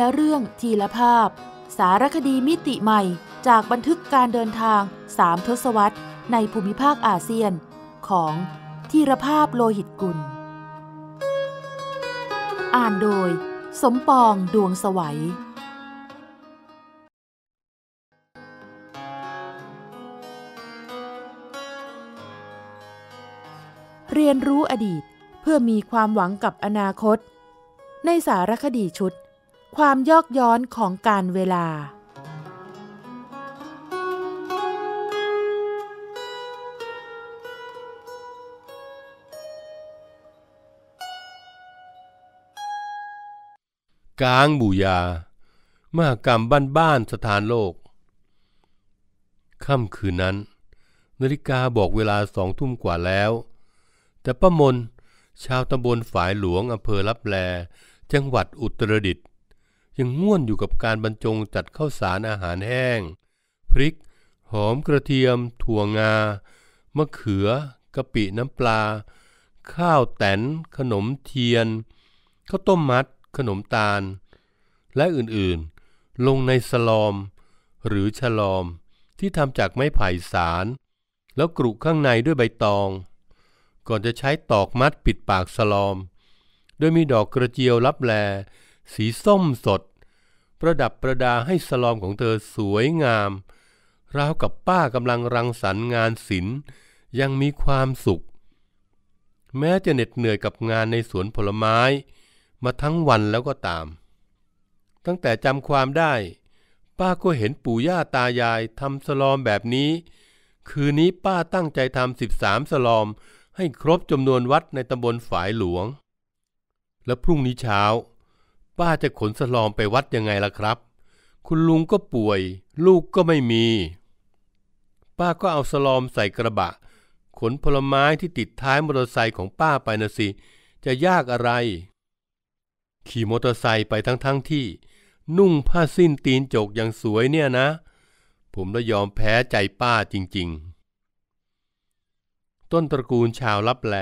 ละเรื่องทีละภาพ สารคดีมิติใหม่จากบันทึกการเดินทางสามทศวรรษ ในภูมิภาคอาเซียนของทีรภาพโลหิตกุล อ่านโดยสมปองดวงสวัย เรียนรู้อดีตเพื่อมีความหวังกับอนาคต ในสารคดีชุดความยอกย้อนของการเวลา กลางบูยามหากรรมบ้านๆสถานโลก ค่ำคืนนั้นนาฬิกาบอกเวลาสองทุ่มกว่าแล้ว แต่ป้ามน ชาวตำบลฝายหลวงอำเภอรับแลจังหวัดอุตรดิตถ์ยังง่วนอยู่กับการบรรจงจัดข้าวสารอาหารแห้ง พริก หอมกระเทียม ถั่วงา มะเขือกะปิน้ำปลา ข้าวแตนขนมเทียน ข้าวต้มมัดขนมตาล และอื่นๆลงในสลอม หรือฉลอม ที่ทำจากไม้ไผ่สารแล้วกรุข้างในด้วยใบตอง ก่อนจะใช้ตอกมัดปิดปากสลอมโดยมีดอกกระเจียวรับแล สีส้มสดประดับประดาให้สลอมของเธอสวยงาม ราวกับป้ากำลังรังสรรค์งานศิลป์ยังมีความสุข แม้จะเหน็ดเหนื่อยกับงานในสวนผลไม้ มาทั้งวันแล้วก็ตาม ตั้งแต่จำความได้ ป้าก็เห็นปู่ย่าตายายทำสลอมแบบนี้ คืนนี้ป้าตั้งใจทำสิบสามสลอมให้ครบจำนวนวัดในตำบลฝายหลวง และพรุ่งนี้เช้าป้าจะขนสลอมไปวัดยังไงล่ะครับ คุณลุงก็ป่วย ลูกก็ไม่มี ป้าก็เอาสลอมใส่กระบะ ขนผลไม้ที่ติดท้ายมอเตอร์ไซค์ของป้าไปนะสิ จะยากอะไร ขี่มอเตอร์ไซค์ไปทั้งทั้งที่ นุ่งผ้าสิ้นตีนจกอย่างสวยเนี่ยนะ ผมละยอมแพ้ใจป้าจริง ๆ ต้นตระกูลชาวลับแล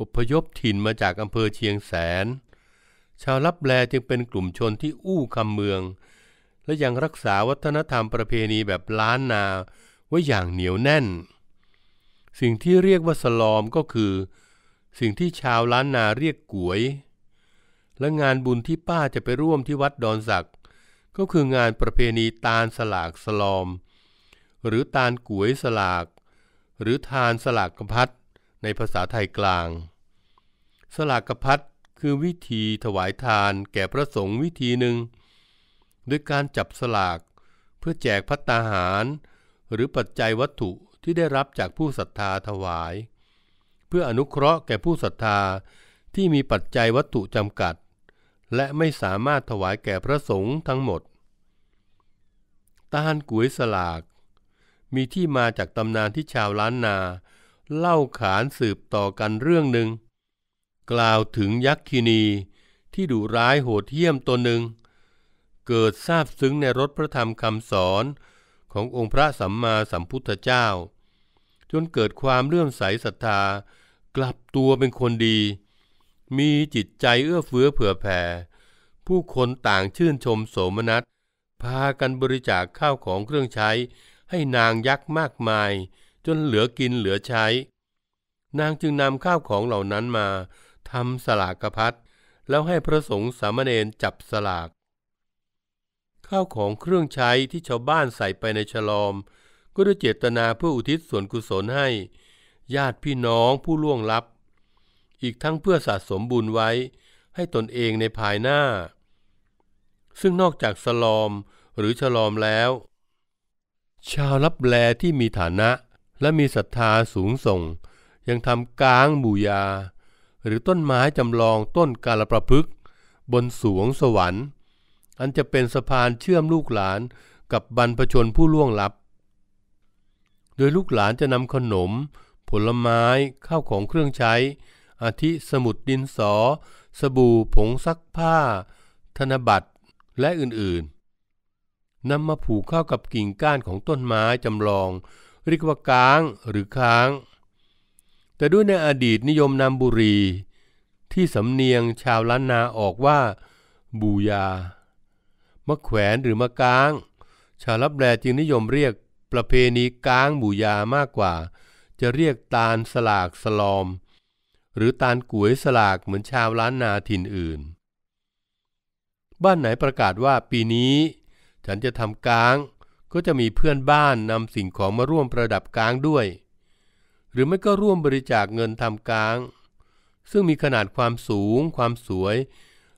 อพยพถิ่นมาจากอำเภอเชียงแสนชาวลับแลจึงเป็นกลุ่มชนที่อู้คำเมือง และยังรักษาวัฒนธรรมประเพณีแบบล้านนาไว้อย่างเหนียวแน่น สิ่งที่เรียกว่าสลอมก็คือ สิ่งที่ชาวล้านนาเรียกก๋วย และงานบุญที่ป้าจะไปร่วมที่วัดดอนศัก ก็คืองานประเพณีตาลสลากสลอม หรือตาลก๋วยสลาก หรือทานสลากกระพัดในภาษาไทยกลาง สลากกระพัดคือวิธีถวายทานแก่พระสงฆ์วิธีหนึ่งด้วยการจับสลาก เพื่อแจกพัตตาหาร หรือปัจจัยวัตถุที่ได้รับจากผู้ศรัทธาถวาย เพื่ออนุเคราะห์แก่ผู้ศรัทธาที่มีปัจจัยวัตถุจำกัด และไม่สามารถถวายแก่พระสงฆ์ทั้งหมดตานกุยสลาก มีที่มาจากตำนานที่ชาวล้านนา เล่าขานสืบต่อกันเรื่องหนึ่งกล่าวถึงยักษินี ที่ดุร้ายโหดเหี้ยมตนหนึ่ง เกิดซาบซึ้งในรสพระธรรมคำสอน ขององค์พระสัมมาสัมพุทธเจ้า จนเกิดความเลื่อมใสศรัทธา กลับตัวเป็นคนดี มีจิตใจเอื้อเฟื้อเผื่อแผ่ ผู้คนต่างชื่นชมโสมนัสพากันบริจาคข้าวของเครื่องใช้ให้นางยักษ์มากมาย จนเหลือกินเหลือใช้ นางจึงนำข้าวของเหล่านั้นมาทำสลากกพัดแล้วให้พระสงฆ์สามเณรจับสลาก ข้าวของเครื่องใช้ที่ชาวบ้านใส่ไปในฉลอม ก็ด้วยเจตนาเพื่ออุทิศส่วนกุศลให้ ญาติพี่น้องผู้ล่วงลับ อีกทั้งเพื่อสะสมบุญไว้ให้ตนเองในภายหน้า ซึ่งนอกจากสลอมหรือฉลอมแล้ว ชาวลับแลที่มีฐานะและมีศรัทธาสูงส่ง ยังทำก้างบูยาหรือต้นไม้จำลองต้นกาลประพฤกบนสวงสวรรค์ อันจะเป็นสะพานเชื่อมลูกหลานกับบรรพชนผู้ล่วงลับ โดยลูกหลานจะนำขนม ผลไม้ข้าวของเครื่องใช้ อาทิสมุดดินสอ สบู่ผงซักผ้า ธนบัตร และอื่นๆ นำมาผูกเข้ากับกิ่งก้านของต้นไม้จำลองเรียกว่าก้างหรือค้างแต่ด้วยในอดีตนิยมนำบุรีที่สำเนียงชาวล้านนาออกว่า บูยามะแขวนหรือมะก้าง ชาวลับแลจึงนิยมเรียกประเพณีก้างบูยามากกว่า จะเรียกตาลสลากสลอม หรือตาลก๋ยสลากเหมือนชาวล้านนาถิ่นอื่น บ้านไหนประกาศว่าปีนี้ ฉันจะทำก้างก็จะมีเพื่อนบ้านนำสิ่งของมาร่วมประดับก้างด้วยหรือไม่ก็ร่วมบริจาคเงินทำกลาง ซึ่งมีขนาดความสูงความสวย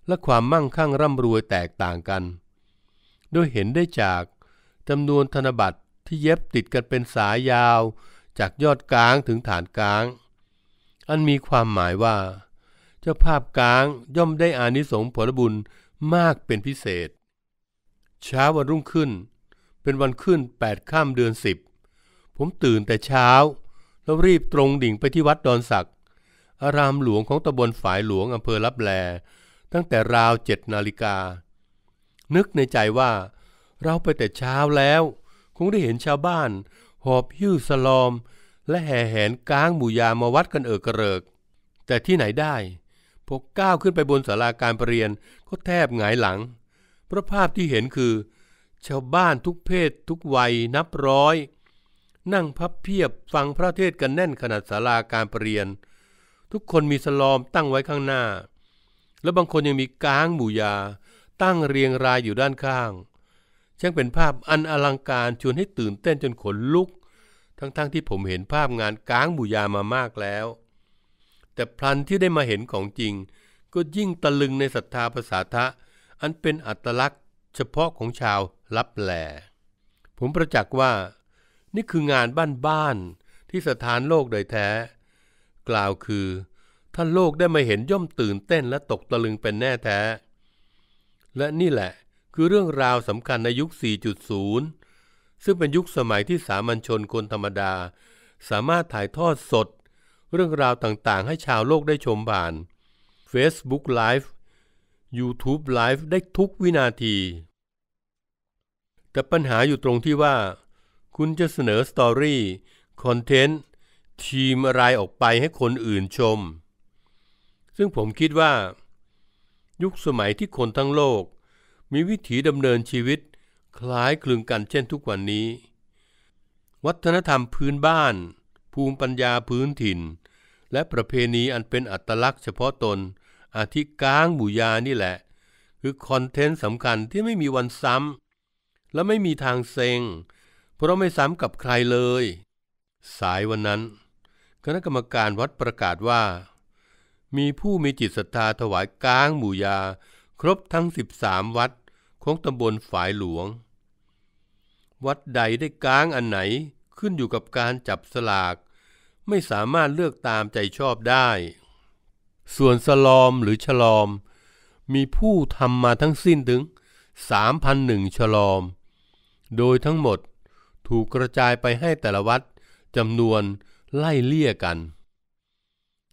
และความมั่งคั่งร่ำรวยแตกต่างกัน โดยเห็นได้จากจำนวนธนบัตรที่เย็บติดกันเป็นสายยาวจากยอดกลางถึงฐานกลาง อันมีความหมายว่าเจ้าภาพกลางย่อมได้อานิสงส์ผลบุญมากเป็นพิเศษ เช้าวันรุ่งขึ้น เป็นวันขึ้น8ข้ามเดือน10 ผมตื่นแต่เช้าแล้วรีบตรงดิ่งไปที่วัดดอนศักดิ์อารามหลวงของตำบลฝายหลวงอำเภอลับแลตั้งแต่ราวเจ็ดนาฬิกา นึกในใจว่า เราไปแต่เช้าแล้ว คงได้เห็นชาวบ้าน หอบหิ้วสลอม และแห่แหนก้างหมู่ยามาวัดกันเอิกกระเริก แต่ที่ไหนได้ พกก้าวขึ้นไปบนศาลาการประเรียนก็แทบหงายหลังเพราะภาพที่เห็นคือ ชาวบ้านทุกเพศทุกวัยนับร้อยนั่งพับเพียบฟังพระเทศกันแน่นขนาดศาลาการปรเปรียนทุกคนมีสลอมตั้งไว้ข้างหน้า และบางคนยังมีก้างหมูยาตั้งเรียงรายอยู่ด้านข้างช่างเป็นภาพอันอลังการชวนให้ตื่นเต้นจนขนลุก ทั้งๆทที่ผมเห็นภาพงานก้างหมูยามามากแล้ว แต่พลันที่ได้มาเห็นของจริง ก็ยิ่งตะลึงในศรัทธาภาษาทะอันเป็นอัตลักษณ์ เฉพาะของชาวลับแหลผมประจักษ์ว่านี่คืองานบ้านๆที่สถานโลกโดยแท้ กล่าวคือถ้าโลกได้มาเห็นย่อมตื่นเต้นและตกตะลึงเป็นแน่แท้ และนี่แหละคือเรื่องราวสำคัญในยุค 4.0 ซึ่งเป็นยุคสมัยที่สามัญชนคนธรรมดา สามารถถ่ายทอดสด เรื่องราวต่างๆให้ชาวโลกได้ชมบาน Facebook Live YouTube Live ได้ทุกวินาทีแต่ปัญหาอยู่ตรงที่ว่าคุณจะเสนอสตอรี่คอนเทนต์ ทีมอะไรออกไปให้คนอื่นชม ซึ่งผมคิดว่า ยุคสมัยที่คนทั้งโลก มีวิถีดำเนินชีวิต คล้ายคลึงกันเช่นทุกวันนี้ วัฒนธรรมพื้นบ้าน ภูมิปัญญาพื้นถิ่น และประเพณีอันเป็นอัตลักษณ์เฉพาะตนอาทิก้างบุูยานี่แหละ คือคอนเทนต์สำคัญที่ไม่มีวันซ้ำและไม่มีทางเซ็งเพราะไม่ซ้ำกับใครเลย สายวันนั้น คณะกรรมการวัดประกาศว่า มีผู้มีจิตศรัทธาถวายก้างหมู่ยา ครบทั้ง 13 วัดของตำบลฝายหลวง วัดใดได้ก้างอันไหนขึ้นอยู่กับการจับสลาก ไม่สามารถเลือกตามใจชอบได้ ส่วนสลอมหรือฉลอม มีผู้ทำมาทั้งสิ้นถึง3,001ฉลอม โดยทั้งหมดถูกกระจายไปให้แต่ละวัดจำนวนไล่เลี่ยกัน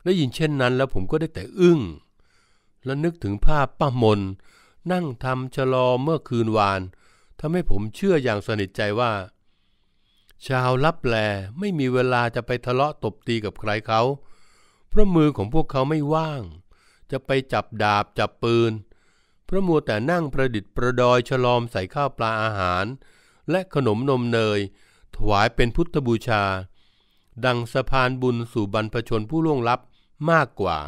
ได้ยินเช่นนั้นแล้วผมก็ได้แต่อึ้ง และนึกถึงภาพป้ามนนั่งทำชะลอเมื่อคืนวานทำให้ผมเชื่ออย่างสนิทใจว่า ชาวลับแลไม่มีเวลาจะไปทะเลาะตบตีกับใครเขาเพราะมือของพวกเขาไม่ว่าง จะไปจับดาบจับปืนเพราะมัวแต่นั่งประดิษฐ์ประดอยชะลอมใส่ข้าวปลาอาหารและขนมนมเนยถวายเป็นพุทธบูชา ดังสะพานบุญสู่บรรพชนผู้ล่วงลับมากกว่า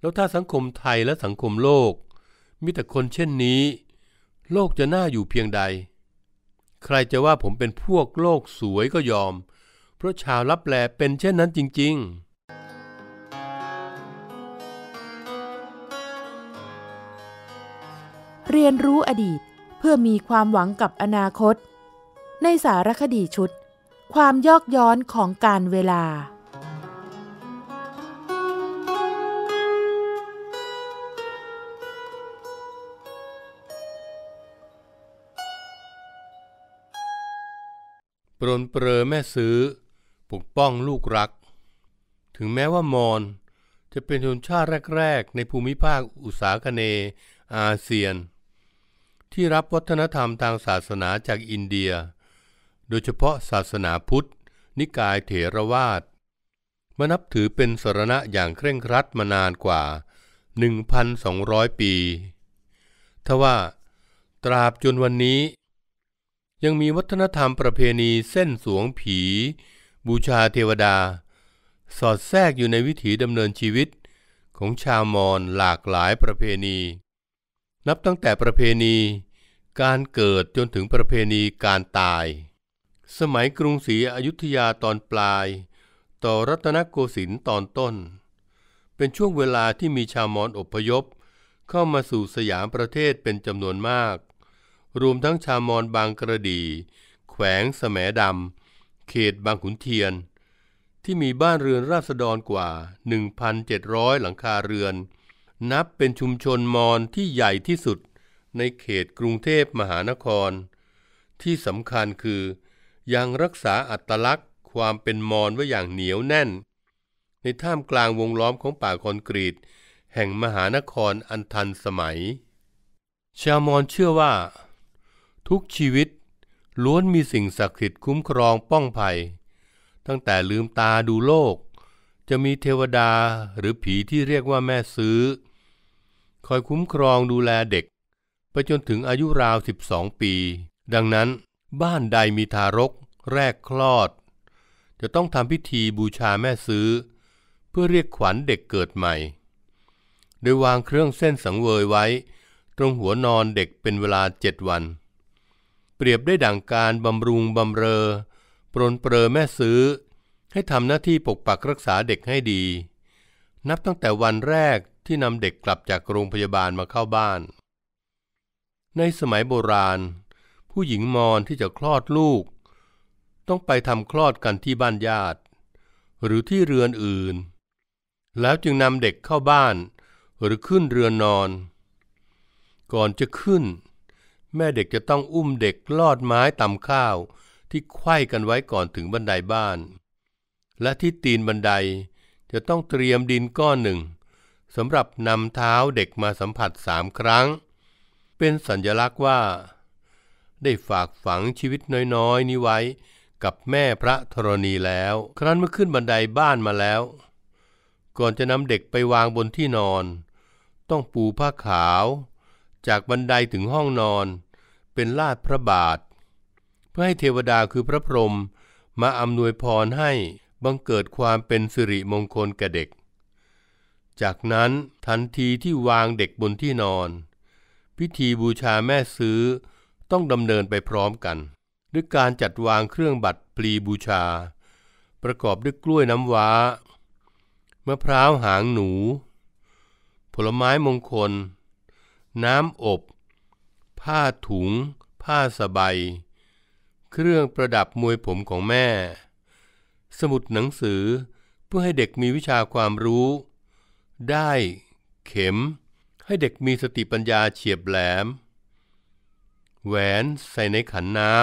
แล้วถ้าสังคมไทยและสังคมโลก มีแต่คนเช่นนี้ โลกจะน่าอยู่เพียงใด ใครจะว่าผมเป็นพวกโลกสวยก็ยอม เพราะชาวลับแลเป็นเช่นนั้นจริง ๆ เรียนรู้อดีต เพื่อมีความหวังกับอนาคตในสารคดีชุด ความยอกย้อนของการเวลา ปรนเปรอแม่ซื้อ ปกป้องลูกรัก ถึงแม้ว่ามอน จะเป็นชนชาติแรกๆ ในภูมิภาคอุตสาคเนอาเซียน ที่รับวัฒนธรรมทางศาสนาจากอินเดียโดยเฉพาะศาสนาพุทธ นิกายเถรวาทมานับถือเป็นสรณะอย่างเคร่งครัดมานานกว่า 1,200 ปี ทว่าตราบจนวันนี้ ยังมีวัฒนธรรมประเพณีเส้นสวงผีบูชาเทวดา สอดแทรกอยู่ในวิถีดำเนินชีวิตของชาวมอญหลากหลายประเพณี นับตั้งแต่ประเพณีการเกิดจนถึงประเพณีการตายสมัยกรุงศรีอยุธยาตอนปลาย ต่อรัตนโกสินทร์ตอนต้น เป็นช่วงเวลาที่มีชาวมอญอพยพ เข้ามาสู่สยามประเทศเป็นจำนวนมาก รวมทั้งชาวมอญบางกระดี แขวงสมดำ เขตบางขุนเทียน ที่มีบ้านเรือนราษฎรกว่า1,700หลังคาเรือน นับเป็นชุมชนมอญที่ใหญ่ที่สุดในเขตกรุงเทพมหานคร ที่สำคัญคือยังรักษาอัตลักษณ์ความเป็นมอญไว้อย่างเหนียวแน่น ในท่ามกลางวงล้อมของป่าคอนกรีต แห่งมหานครอันทันสมัย ชาวมอญเชื่อว่า ทุกชีวิต ล้วนมีสิ่งศักดิ์สิทธิ์คุ้มครองป้องภัย ตั้งแต่ลืมตาดูโลก จะมีเทวดาหรือผีที่เรียกว่าแม่ซื้อ คอยคุ้มครองดูแลเด็ก ไปจนถึงอายุราว 12 ปี ดังนั้นบ้านใดมีทารกแรกคลอด จะต้องทำพิธีบูชาแม่ซื้อ เพื่อเรียกขวัญเด็กเกิดใหม่โดยวางเครื่องเส้นสังเวยไว้ ตรงหัวนอนเด็กเป็นเวลาเจ็ดวัน เปรียบได้ดังการบำรุงบำเรอ ปรนเปรอแม่ซื้อ ให้ทำหน้าที่ปกปักรักษาเด็กให้ดี นับตั้งแต่วันแรกที่นำเด็กกลับจากโรงพยาบาลมาเข้าบ้าน ในสมัยโบราณผู้หญิงมอญที่จะคลอดลูก ต้องไปทำคลอดกันที่บ้านญาติ หรือที่เรือนอื่น แล้วจึงนำเด็กเข้าบ้านหรือขึ้นเรือนนอน ก่อนจะขึ้น แม่เด็กจะต้องอุ้มเด็กลอดไม้ตำข้าวที่ไขว้กันไว้ก่อนถึงบันไดบ้าน และที่ตีนบันไดจะต้องเตรียมดินก้อนหนึ่งสำหรับนำเท้าเด็กมาสัมผัสสามครั้ง เป็นสัญลักษณ์ว่าได้ฝากฝังชีวิตน้อยๆ นี้ไว้กับแม่พระธรณีแล้ว ครั้นเมื่อขึ้นบันไดบ้านมาแล้ว ก่อนจะนำเด็กไปวางบนที่นอน ต้องปูผ้าขาว จากบันไดถึงห้องนอนเป็นลาดพระบาท เพื่อให้เทวดาคือพระพรหมมาอำนวยพรให้บังเกิดความเป็นสิริมงคลแก่เด็ก จากนั้นทันทีที่วางเด็กบนที่นอน พิธีบูชาแม่ซื้อต้องดำเนินไปพร้อมกันด้วยการจัดวางเครื่องบัตรปลีบูชา ประกอบด้วยกล้วยน้ำว้ามะพร้าวหางหนู ผลไม้มงคล น้ำอบ ผ้าถุง ผ้าสบายเครื่องประดับมวยผมของแม่ สมุดหนังสือเพื่อให้เด็กมีวิชาความรู้ ได้ เข็ม ให้เด็กมีสติปัญญาเฉียบแหลมแหวนใส่ในขันน้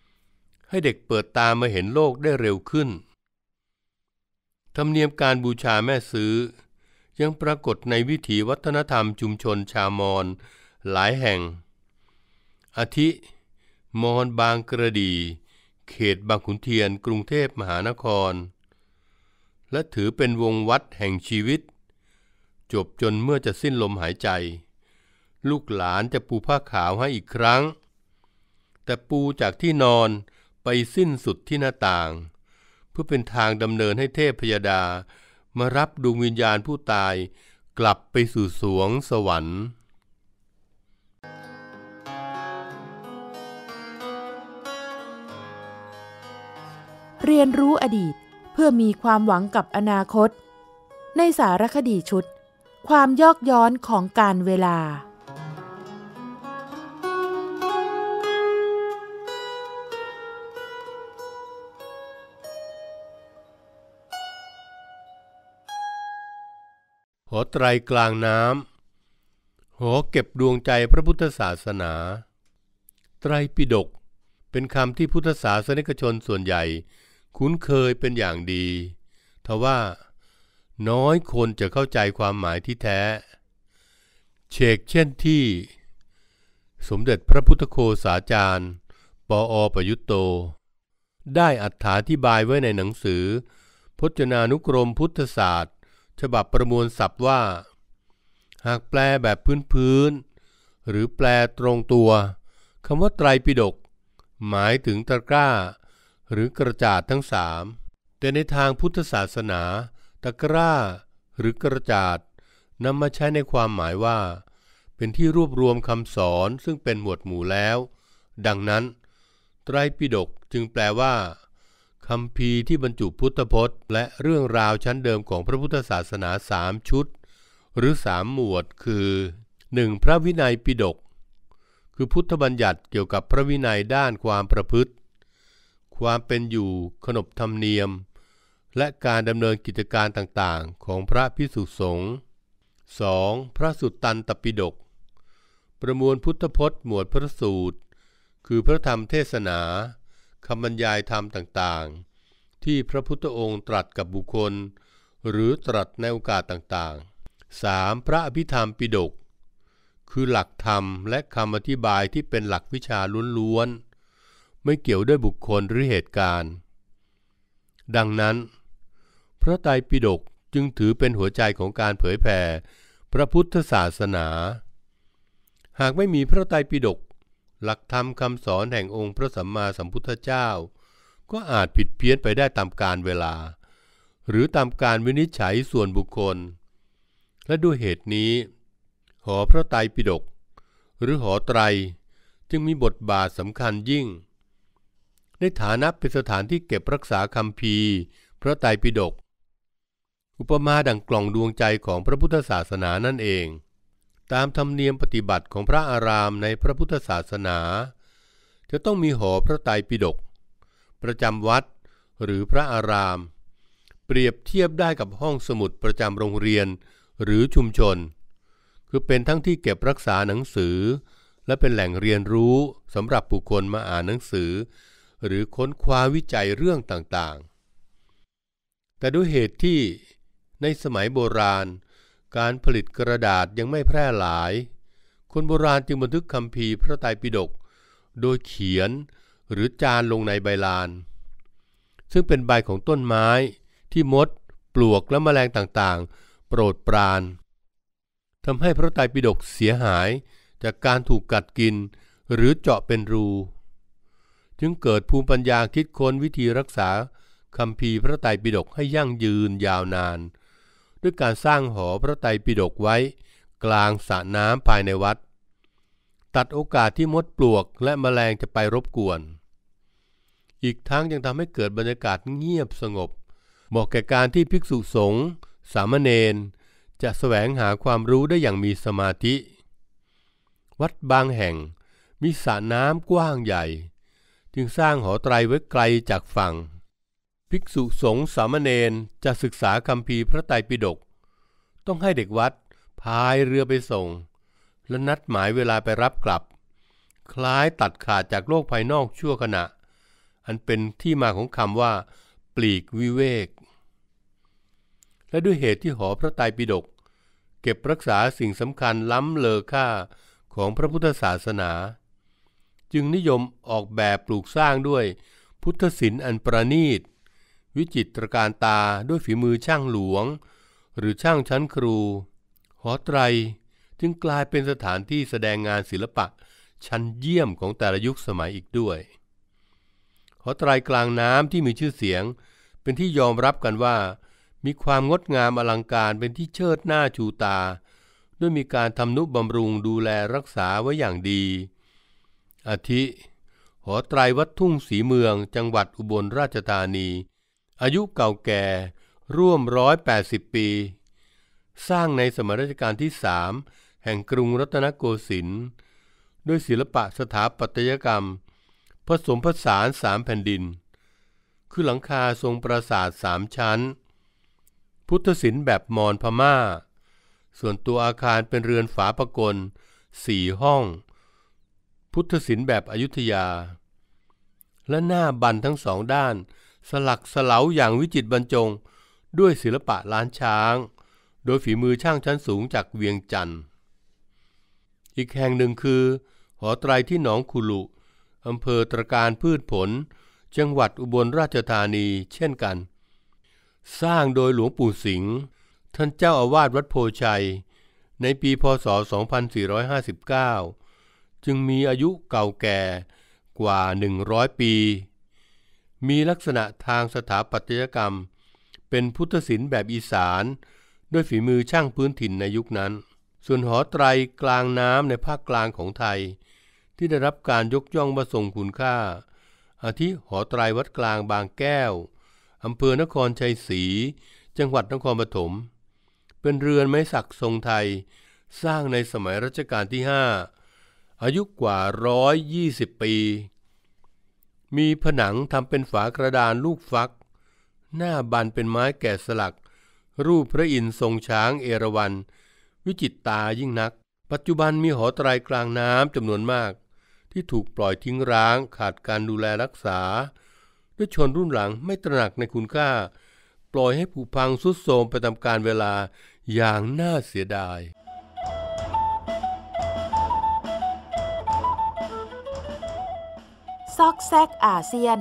ำให้เด็กเปิดตามาเห็นโลกได้เร็วขึ้น ธรรมเนียมการบูชาแม่ซื้อ ยังปรากฏในวิถีวัฒนธรรมชุมชนชาวมอญหลายแห่ง อาทิ มอญบางกระดี เขตบางขุนเทียนกรุงเทพมหานคร และถือเป็นวงวัดแห่งชีวิต จบจนเมื่อจะสิ้นลมหายใจลูกหลานจะปูผ้าขาวให้อีกครั้ง แต่ปูจากที่นอนไปสิ้นสุดที่หน้าต่าง เพื่อเป็นทางดำเนินให้เทพพยดา มารับดวงวิญญาณผู้ตายกลับไปสู่สวงสวรรค์ เรียนรู้อดีตเพื่อมีความหวังกับอนาคต ในสารคดีชุด ความยอกย้อนของการเวลาหอไตรกลางน้ำหอเก็บดวงใจพระพุทธศาสนา ไตรปิฎกเป็นคำที่พุทธศาสนิกชนส่วนใหญ่คุ้นเคยเป็นอย่างดีทว่าน้อยคนจะเข้าใจความหมายที่แท้เชกเช่นที่ สมเด็จพระพุทธโคสาจารย์ปออประยุตโต ได้อัถาธิบายไว้ในหนังสือ พจนานุกรมพุทธศาสตร์ฉบับประมวลศัพท์ว่า หากแปลแบบพื้นๆหรือแปลตรงตัวคำว่าไตรปิฎกหมายถึงตะกร้า หรือกระจาดทั้งสามแต่ในทางพุทธศาสนา ตะกร้า หรือกระจาดนำมาใช้ในความหมายว่า เป็นที่รวบรวมคำสอนซึ่งเป็นหมวดหมู่แล้ว ดังนั้นไตรปิฎกจึงแปลว่าคำพีที่บรรจุพุทธพจน์และเรื่องราวชั้นเดิมของพระพุทธศาสนาสามชุด หรือสามหมวดคือ 1. พระวินัยปิฎกคือพุทธบัญญัติเกี่ยวกับพระวินัยด้านความประพฤติ ความเป็นอยู่ขนบธรรมเนียม และการดำเนินกิจการต่างๆ ของพระพิสุสงฆ์ 2. พระสุตตันตปิฎกประมวลพุทธพจน์หมวดพระสูตร คือพระธรรมเทศนาคำบรรยายธรรมต่าง ๆ ที่พระพุทธองค์ตรัสกับบุคคล หรือตรัสในโอกาสต่าง ๆ 3. พระอภิธรรมปิดก คือหลักธรรมและคำอธิบายที่เป็นหลักวิชาล้วนๆไม่เกี่ยวด้วยบุคคลหรือเหตุการณ์ ดังนั้น พระไตรปิฎกจึงถือเป็นหัวใจของการเผยแผ่พระพุทธศาสนา หากไม่มีพระไตรปิฎกหลักธรรมคำสอนแห่งองค์พระสัมมาสัมพุทธเจ้า ก็อาจผิดเพี้ยนไปได้ตามกาลเวลา หรือตามการวินิจฉัยส่วนบุคคล และด้วยเหตุนี้ หอพระไตรปิฎกหรือหอไตรจึงมีบทบาทสำคัญยิ่ง ในฐานะเป็นสถานที่เก็บรักษาคำพีพระไตรปิฎกอุปมาดังกล่องดวงใจของพระพุทธศาสนานั่นเองตามธรรมเนียมปฏิบัติของพระอารามในพระพุทธศาสนา จะต้องมีหอพระไตรปิฎกประจำวัดหรือพระอาราม เปรียบเทียบได้กับห้องสมุดประจำโรงเรียนหรือชุมชน คือเป็นทั้งที่เก็บรักษาหนังสือ และเป็นแหล่งเรียนรู้สำหรับบุคคลมาอ่านหนังสือ หรือค้นคว้าวิจัยเรื่องต่างๆ แต่ด้วยเหตุที่ในสมัยโบราณการผลิตกระดาษยังไม่แพร่หลาย คนโบราณจึงบันทึกคำพีพระไตรปิฎกโดยเขียนหรือจานลงในใบลาน ซึ่งเป็นใบของต้นไม้ที่มด ปลวกและแมลงต่างๆ โปรดปราน ทำให้พระไตรปิฎกเสียหายจากการถูกกัดกินหรือเจาะเป็นรู จึงเกิดภูมิปัญญาคิดค้นวิธีรักษาคำพีพระไตรปิฎกให้ยั่งยืนยาวนานด้วยการสร้างหอพระไตรปิฎกไว้กลางสระน้ำภายในวัด ตัดโอกาสที่มดปลวกและมแมลงจะไปรบกวน อีกทั้งยังทำให้เกิดบรรยากาศเงียบสงบ เหมาะแก่การที่ภิกษุสงฆ์สามเณรจะสแสวงหาความรู้ได้อย่างมีสมาธิ วัดบางแห่งมีสระน้ำกว้างใหญ่จึงสร้างหอไตรไว้ไกลจากฝั่งภิกษุสงฆ์สามเณรจะศึกษาคำพีพระไตรปิฎก ต้องให้เด็กวัดพายเรือไปส่ง และนัดหมายเวลาไปรับกลับ คล้ายตัดขาดจากโลกภายนอกชั่วขณะ อันเป็นที่มาของคำว่า ปลีกวิเวก และด้วยเหตุที่หอพระไตรปิฎกเก็บรักษาสิ่งสำคัญล้ำเลอค่าของพระพุทธศาสนา จึงนิยมออกแบบปลูกสร้างด้วยพุทธศิลป์อันประณีตวิจิตรการตาด้วยฝีมือช่างหลวงหรือช่างชั้นครู หอไตรจึงกลายเป็นสถานที่แสดงงานศิลปะชั้นเยี่ยมของแต่ละยุคสมัยอีกด้วยหอไตรกลางน้ำที่มีชื่อเสียง เป็นที่ยอมรับกันว่ามีความงดงามอลังการเป็นที่เชิดหน้าชูตา ด้วยมีการทำนุบำรุงดูแลรักษาไว้อย่างดีอาทิ หอไตรวัดทุ่งสีเมืองจังหวัดอุบลราชธานีอายุเก่าแก่ร่วม 180 ปี สร้างในสมรัชกาลที่สามแห่งกรุงรัตนโกสินทร์ด้วยศิลปะสถาปัตยกรรม ผสมผสานสามแผ่นดิน คือหลังคาทรงปราสาทสามชั้น พุทธศิลป์แบบมอญพมา่า ส่วนตัวอาคารเป็นเรือนฝาปะกลสี่ห้อง พุทธศิลป์แบบอยุธยา และหน้าบันทั้งสองด้านสลักสลาอย่างวิจิตรบรรจงด้วยศิลปะล้านช้าง โดยฝีมือช่างชั้นสูงจากเวียงจันทร์อีกแห่งหนึ่งคือหอไตรที่หนองคุลุ อำเภอตรการพืชผลจังหวัดอุบลราชธานีเช่นกัน สร้างโดยหลวงปู่สิงห์ท่านเจ้าอาวาสวัดโพชัย ในปีพศ 2459 จึงมีอายุเก่าแก่กว่า 100 ปีมีลักษณะทางสถาปัตยกรรม เป็นพุทธศิลป์แบบอีสานด้วยฝีมือช่างพื้นถิ่นในยุคนั้น ส่วนหอไตรกลางน้ำในภาคกลางของไทย ที่ได้รับการยกย่องมาส่งคุณค่า อาทิหอไตรวัดกลางบางแก้ว อำเภอนครชัยศรี จังหวัดนครปฐม เป็นเรือนไม้สักทรงไทย สร้างในสมัยรัชกาลที่5อายุกว่า 120 ปีมีผนังทำเป็นฝากระดานลูกฟัก หน้าบานเป็นไม้แกะสลัก รูปพระอินทร์ทรงช้างเอราวัณ วิจิตตายิ่งนัก ปัจจุบันมีหอไตรกลางน้ำจำนวนมาก ที่ถูกปล่อยทิ้งร้างขาดการดูแลรักษา ด้วยชนรุ่นหลังไม่ตระหนักในคุณค่า ปล่อยให้ผุพังสุดโทรมไปตามกาลเวลาอย่างน่าเสียดายซอกแซกอาเซียน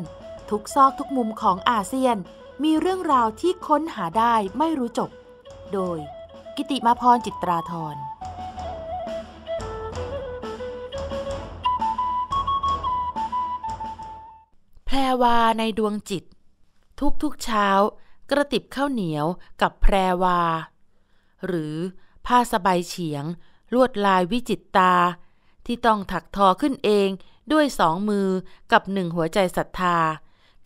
ทุกซอกทุกมุมของอาเซียนมีเรื่องราวที่ค้นหาได้ไม่รู้จบ โดย กิติมาพรจิตราธรแพรวาในดวงจิต ทุกทุกเช้า กระติบข้าวเหนียวกับแพรวา หรือ ผ้าสบายเฉียง ลวดลายวิจิตตา ที่ต้องถักทอขึ้นเองด้วยสองมือกับหนึ่งหัวใจศรัทธา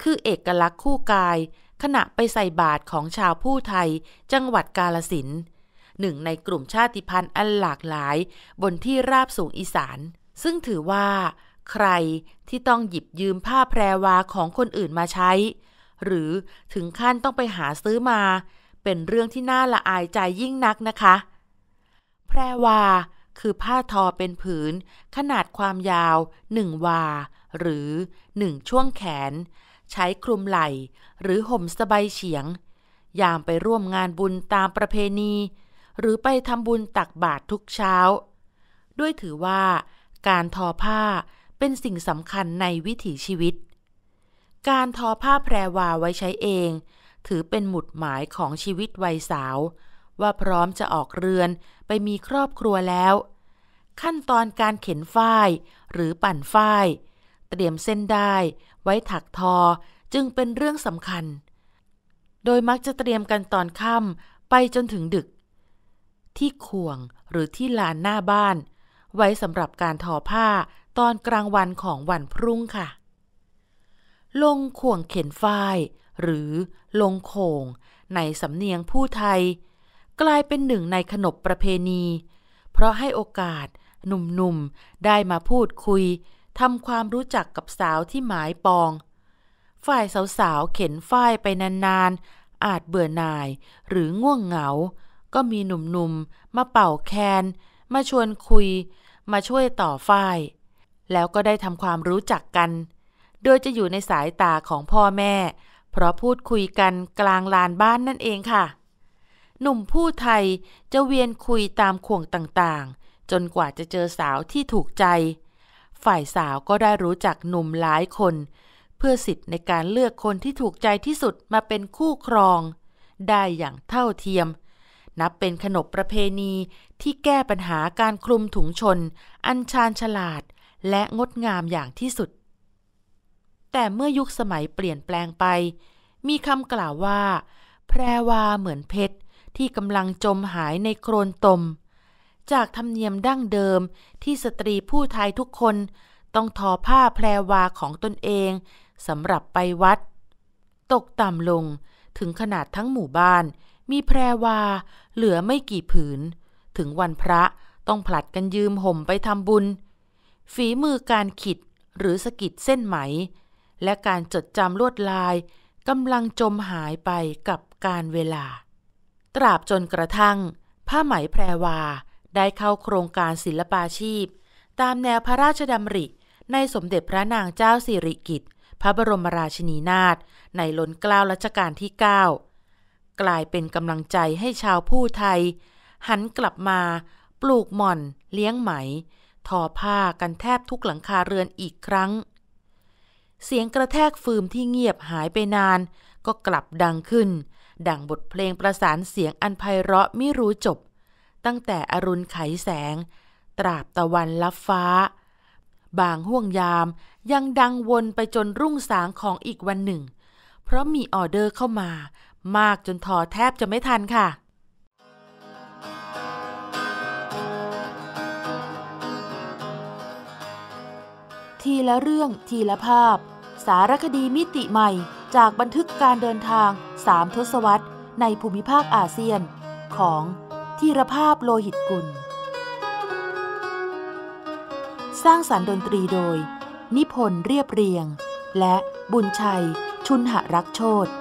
คือเอกลักษณ์คู่กาย ขณะไปใส่บาตรของชาวผู้ไทยจังหวัดกาลสินหนึ่งในกลุ่มชาติพันธุ์อันหลากหลายบนที่ราบสูงอีสาน ซึ่งถือว่า ใครที่ต้องหยิบยืมผ้าแพรวาของคนอื่นมาใช้ หรือถึงขั้นต้องไปหาซื้อมา เป็นเรื่องที่น่าละอายใจยิ่งนักนะคะ แพรวาคือผ้าทอเป็นผืนขนาดความยาวหนึ่งวา หรือหนึ่งช่วงแขน ใช้คลุมไหล่หรือห่มสบายเฉียง ยามไปร่วมงานบุญตามประเพณี หรือไปทำบุญตักบาตรทุกเช้า ด้วยถือว่าการทอผ้าเป็นสิ่งสำคัญในวิถีชีวิต การทอผ้าแพรวาไว้ใช้เอง ถือเป็นหมุดหมายของชีวิตวัยสาวว่าพร้อมจะออกเรือนไปมีครอบครัวแล้ว ขั้นตอนการเข็นฝ้ายหรือปั่นฝ้ายเตรียมเส้นได้ ไว้ถักทอจึงเป็นเรื่องสำคัญ โดยมักจะเตรียมกันตอนค่ำไปจนถึงดึก ที่ข่วงหรือที่ลานหน้าบ้าน ไว้สำหรับการทอผ้าตอนกลางวันของวันพรุ่งค่ะ ลงข่วงเข็นฝ้ายหรือลงโขงในสำเนียงผู้ไทยกลายเป็นหนึ่งในขนบประเพณี เพราะให้โอกาส หนุ่มๆได้มาพูดคุย ทำความรู้จักกับสาวที่หมายปอง ฝ่ายสาวๆเข็นฝ้ายไปนานๆ อาจเบื่อหน่ายหรือง่วงเหงา ก็มีหนุ่มๆ มาเป่าแคน มาชวนคุย มาช่วยต่อฝ้าย แล้วก็ได้ทำความรู้จักกัน โดยจะอยู่ในสายตาของพ่อแม่ เพราะพูดคุยกันกลางลานบ้านนั่นเองค่ะหนุ่มผู้ไทยจะเวียนคุยตามข่วงต่างๆ จนกว่าจะเจอสาวที่ถูกใจ ฝ่ายสาวก็ได้รู้จักหนุ่มหลายคน เพื่อสิทธิ์ในการเลือกคนที่ถูกใจที่สุดมาเป็นคู่ครอง ได้อย่างเท่าเทียม นับเป็นขนบประเพณีที่แก้ปัญหาการคลุมถุงชน อันชาญฉลาดและงดงามอย่างที่สุด แต่เมื่อยุคสมัยเปลี่ยนแปลงไป มีคำกล่าวว่าแพรวาเหมือนเพชรที่กำลังจมหายในโคลนตม จากธรรมเนียมดั้งเดิมที่สตรีผู้ไทยทุกคน ต้องทอผ้าแพรวาของตนเอง สำหรับไปวัด ตกต่ำลงถึงขนาดทั้งหมู่บ้าน มีแพรวา เหลือไม่กี่ผืน ถึงวันพระต้องผลัดกันยืมห่มไปทำบุญ ฝีมือการขิดหรือสกิดเส้นไหม และการจดจำลวดลายกำลังจมหายไปกับการเวลาตราบจนกระทั่ง ผ้าไหมแพรวา ได้เข้าโครงการศิลปาชีพ ตามแนวพระราชดำริ ในสมเด็จพระนางเจ้าสิริกิติ์พระบรมราชินีนาถในล้นกล้าวรัชกาลที่ 9 กลายเป็นกำลังใจให้ชาวผู้ไทย หันกลับมา ปลูกหม่อน เลี้ยงไหม ทอผ้ากันแทบทุกหลังคาเรือนอีกครั้ง เสียงกระแทกฟืมที่เงียบหายไปนาน ก็กลับดังขึ้นดังบทเพลงประสานเสียงอันไพเราะไม่รู้จบ ตั้งแต่อรุณไขแสง ตราบตะวันลับฟ้า บางห่วงยามยังดังวนไปจนรุ่งสางของอีกวันหนึ่ง เพราะมีออเดอร์เข้ามา มากจนทอแทบจะไม่ทันค่ะ ทีละเรื่องทีละภาพ สารคดีมิติใหม่จากบันทึกการเดินทางสามทศวรรษในภูมิภาคอาเซียน ของทีรภาพโลหิตกุล สร้างสารรค์ดนตรีโดย นิพนธ์เรียบเรียง และบุญชัย ชุนหรักโชติ